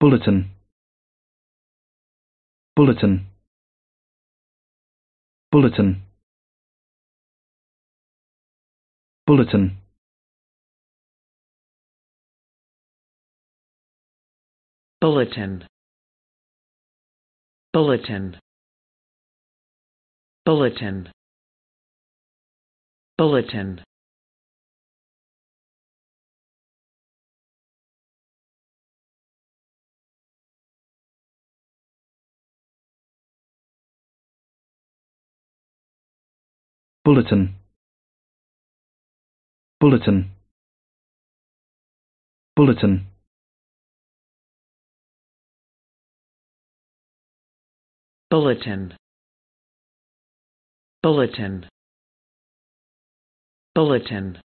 bulletin bulletin bulletin bulletin bulletin bulletin bulletin bulletin Bulletin Bulletin Bulletin Bulletin Bulletin Bulletin